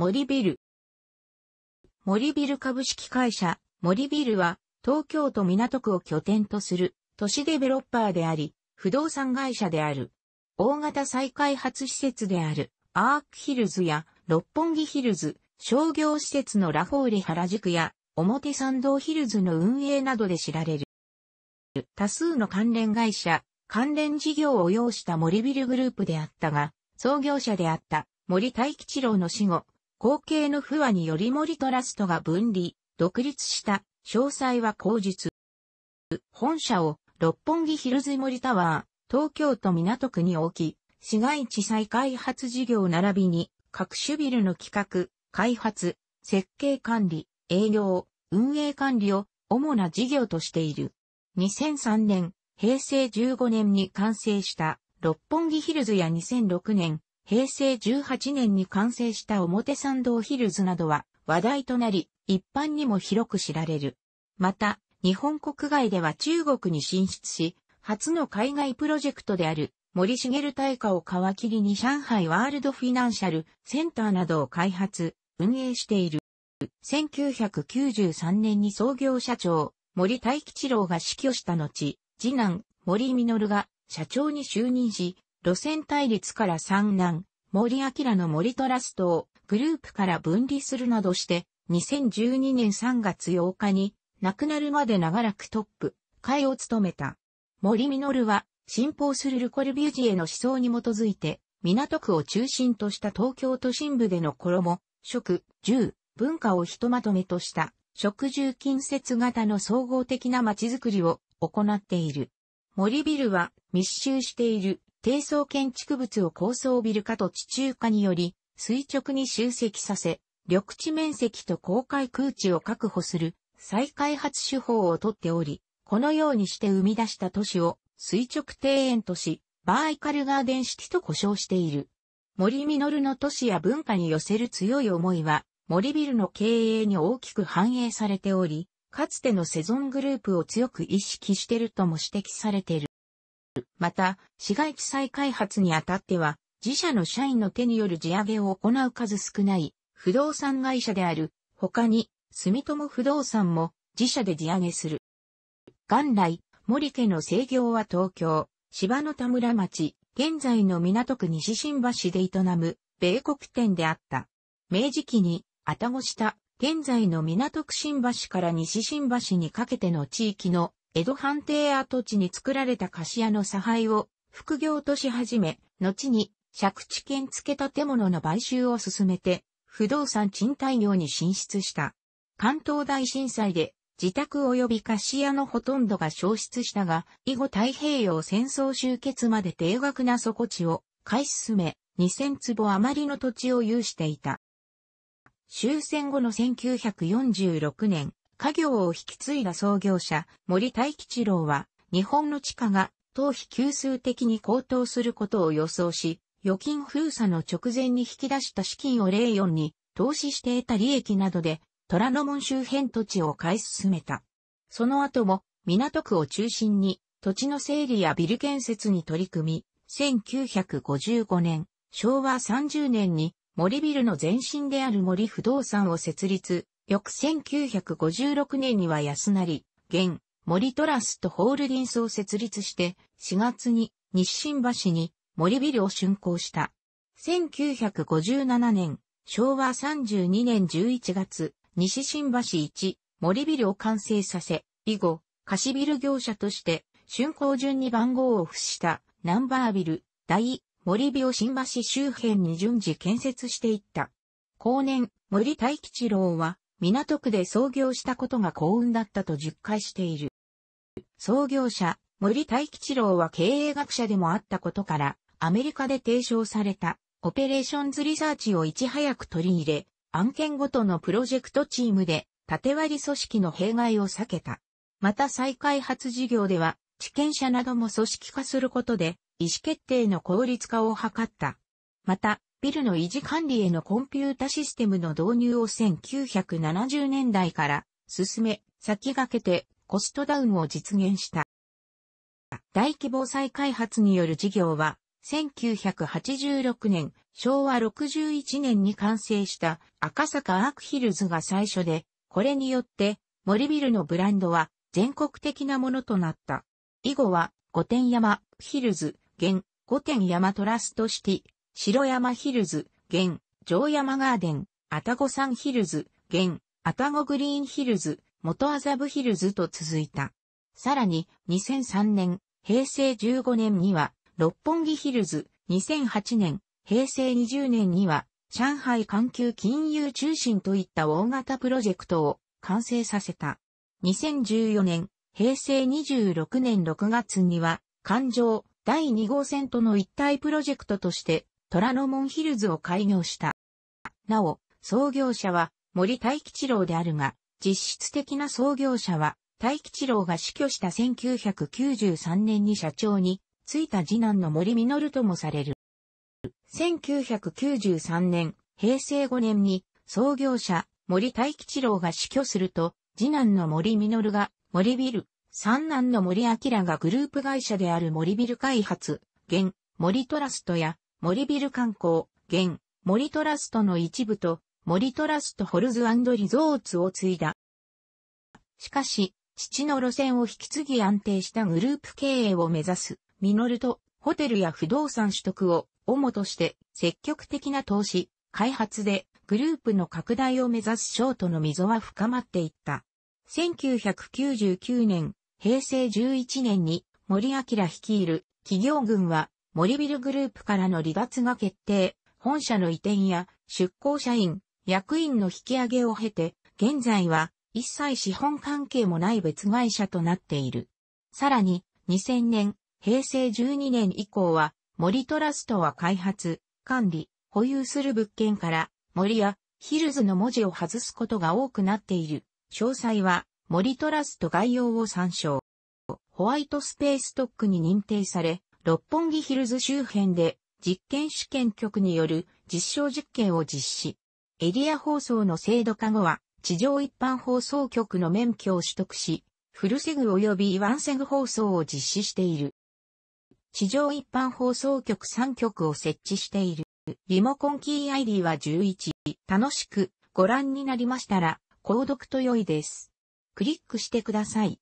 森ビル。森ビル株式会社、森ビルは、東京都港区を拠点とする、都市デベロッパーであり、不動産会社である。大型再開発施設である、アークヒルズや、六本木ヒルズ、商業施設のラフォーレ原宿や、表参道ヒルズの運営などで知られる。多数の関連会社、関連事業を要した森ビルグループであったが、創業者であった森大吉郎の死後、後継の不和により森トラストが分離、独立した、詳細は口日。本社を六本木ヒルズ森タワー、東京都港区に置き、市街地再開発事業並びに各種ビルの企画、開発、設計管理、営業、運営管理を主な事業としている。2003年、平成15年に完成した六本木ヒルズや2006年、平成18年に完成した表参道ヒルズなどは話題となり、一般にも広く知られる。また、日本国外では中国に進出し、初の海外プロジェクトである森茂大化を皮切りに上海ワールドフィナンシャルセンターなどを開発、運営している。1993年に創業社長、森大吉郎が死去した後、次男、森実が社長に就任し、路線対立から三男、森明の森トラストをグループから分離するなどして、2012年3月8日に亡くなるまで長らくトップ、会を務めた。森実は、信奉するルコルビュジエの思想に基づいて、港区を中心とした東京都心部での衣、食、住、文化をひとまとめとした、食住近接型の総合的な街づくりを行っている。森ビルは密集している低層建築物を高層ビル化と地中化により、垂直に集積させ、緑地面積と公開空地を確保する再開発手法をとっており、このようにして生み出した都市を垂直庭園都市、バーイカルガーデンシティと呼称している。森実の都市や文化に寄せる強い思いは、森ビルの経営に大きく反映されており、かつてのセゾングループを強く意識してるとも指摘されている。また、市街地再開発にあたっては、自社の社員の手による地上げを行う数少ない不動産会社である、他に、住友不動産も自社で地上げする。元来、森家の制業は東京、芝の田村町、現在の港区西新橋で営む、米国店であった。明治期に、あたごした、現在の港区新橋から西新橋にかけての地域の江戸藩邸跡地に作られた菓子屋の差配を副業とし始め、後に借地権付け建物の買収を進めて、不動産賃貸業に進出した。関東大震災で自宅及び菓子屋のほとんどが消失したが、以後太平洋戦争終結まで定額な底地を買い進め、2000坪余りの土地を有していた。終戦後の1946年、家業を引き継いだ創業者、森大吉郎は、日本の地価が、頭皮急数的に高騰することを予想し、預金封鎖の直前に引き出した資金を例4に、投資して得た利益などで、虎ノ門周辺土地を買い進めた。その後も、港区を中心に、土地の整理やビル建設に取り組み、1955年、昭和30年に森ビルの前身である森不動産を設立、翌1956年には安成、現、森トラストホールディンスを設立して、4月に日清橋に森ビルを竣工した。1957年、昭和32年11月、西新橋1、森ビルを完成させ、以後、貸しビル業者として、竣工順に番号を付したナンバービル、大、森ビオ新橋周辺に順次建設していった。後年、森大吉郎は、港区で創業したことが幸運だったと実戒している。創業者、森大吉郎は経営学者でもあったことから、アメリカで提唱された、オペレーションズリサーチをいち早く取り入れ、案件ごとのプロジェクトチームで、縦割り組織の弊害を避けた。また再開発事業では、地権者なども組織化することで、意思決定の効率化を図った。また、ビルの維持管理へのコンピュータシステムの導入を1970年代から進め、先駆けてコストダウンを実現した。大規模再開発による事業は、1986年、昭和61年に完成した赤坂アークヒルズが最初で、これによって森ビルのブランドは全国的なものとなった。以後は、五点山、ヒルズ、現、五点山トラストシティ、白山ヒルズ、現、城山ガーデン、愛宕山ヒルズ、現、タゴグリーンヒルズ、元麻布ヒルズと続いた。さらに、2003年、平成15年には、六本木ヒルズ、2008年、平成20年には、上海環球金融中心といった大型プロジェクトを完成させた。2014年、平成26年6月には、環状第2号線との一体プロジェクトとして虎ノ門ヒルズを開業した。なお、創業者は森大吉郎であるが、実質的な創業者は大吉郎が死去した1993年に社長に就いた次男の森実ともされる。1993年、平成5年に創業者森大吉郎が死去すると、次男の森実が森ビル、三男の森明がグループ会社である森ビル開発、現、森トラストや森ビル観光、現、森トラストの一部と、森トラストホルズリゾーツを継いだ。しかし、父の路線を引き継ぎ安定したグループ経営を目指す、ミノルと、ホテルや不動産取得を、主として、積極的な投資、開発で、グループの拡大を目指すショートの溝は深まっていった。1999年、平成11年に、森明率いる企業軍は森ビルグループからの離脱が決定、本社の移転や出向社員、役員の引き上げを経て、現在は一切資本関係もない別会社となっている。さらに、2000年、平成12年以降は、森トラストは開発、管理、保有する物件から、森やヒルズの文字を外すことが多くなっている。詳細は、森トラスト概要を参照。ホワイトスペース特区に認定され、六本木ヒルズ周辺で実験試験局による実証実験を実施。エリア放送の制度化後は地上一般放送局の免許を取得し、フルセグ及びワンセグ放送を実施している。地上一般放送局3局を設置している。リモコンキー ID は11。楽しくご覧になりましたら、購読と良いです。クリックしてください。